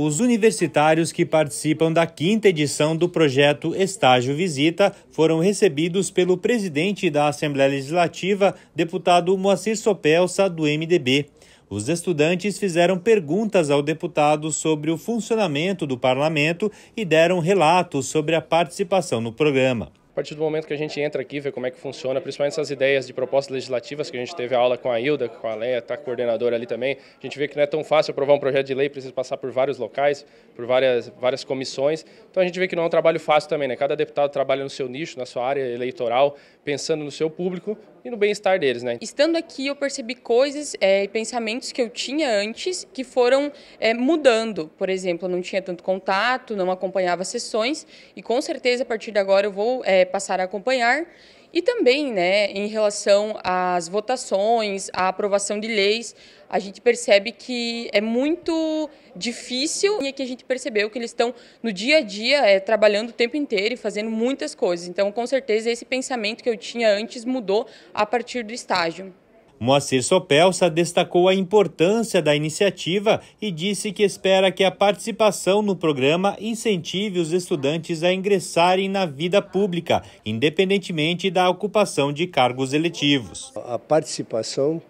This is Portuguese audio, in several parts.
Os universitários que participam da quinta edição do projeto Estágio Visita foram recebidos pelo presidente da Assembleia Legislativa, deputado Moacir Sopelsa, do MDB. Os estudantes fizeram perguntas ao deputado sobre o funcionamento do parlamento e deram relatos sobre a participação no programa partir do momento que a gente entra aqui, vê como é que funciona, principalmente essas ideias de propostas legislativas que a gente teve a aula com a Hilda, com a Leia, tá coordenadora ali também, a gente vê que não é tão fácil aprovar um projeto de lei, precisa passar por vários locais, por várias, várias comissões, então a gente vê que não é um trabalho fácil também, né? Cada deputado trabalha no seu nicho, na sua área eleitoral, pensando no seu público e no bem-estar deles, né? Estando aqui, eu percebi coisas é, e é, pensamentos que eu tinha antes que foram é, mudando. Por exemplo, eu não tinha tanto contato, não acompanhava sessões e com certeza a partir de agora eu vou é, passar a acompanhar e também, né, em relação às votações, à aprovação de leis, a gente percebe que é muito difícil e é que a gente percebeu que eles estão no dia a dia é, trabalhando o tempo inteiro e fazendo muitas coisas. Então, com certeza, esse pensamento que eu tinha antes mudou a partir do estágio. Moacir Sopelsa destacou a importância da iniciativa e disse que espera que a participação no programa incentive os estudantes a ingressarem na vida pública, independentemente da ocupação de cargos eletivos. A participação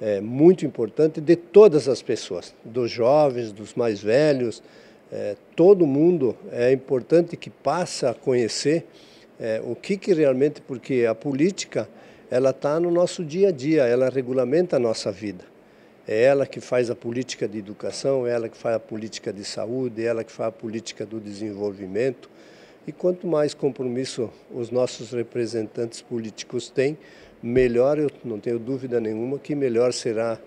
é muito importante de todas as pessoas, dos jovens, dos mais velhos, é, todo mundo é importante que passe a conhecer é, o que, que realmente, porque a política ela está no nosso dia a dia, ela regulamenta a nossa vida. É ela que faz a política de educação, é ela que faz a política de saúde, é ela que faz a política do desenvolvimento. E quanto mais compromisso os nossos representantes políticos têm, melhor, eu não tenho dúvida nenhuma, que melhor será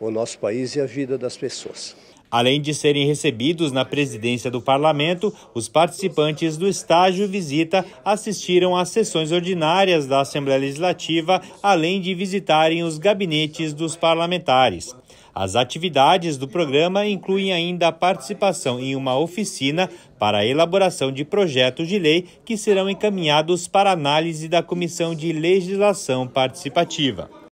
o nosso país e a vida das pessoas. Além de serem recebidos na presidência do parlamento, os participantes do estágio visita assistiram às sessões ordinárias da Assembleia Legislativa, além de visitarem os gabinetes dos parlamentares. As atividades do programa incluem ainda a participação em uma oficina para a elaboração de projetos de lei que serão encaminhados para análise da Comissão de Legislação Participativa.